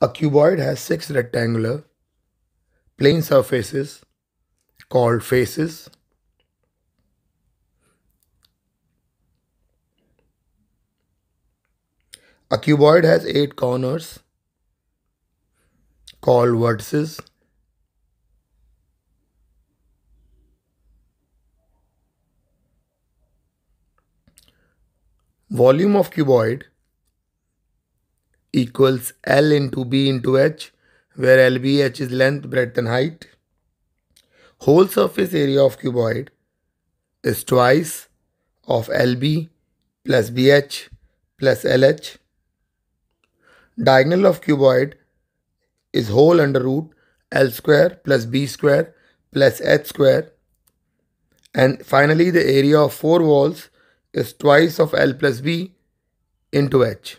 A cuboid has six rectangular plane surfaces called faces. A cuboid has eight corners called vertices. Volume of cuboid equals L into B into H where LBH is length, breadth and height. Whole surface area of cuboid is twice of LB plus BH plus LH. Diagonal of cuboid is whole under root L square plus B square plus H square. And finally, the area of four walls is twice of L plus B into H.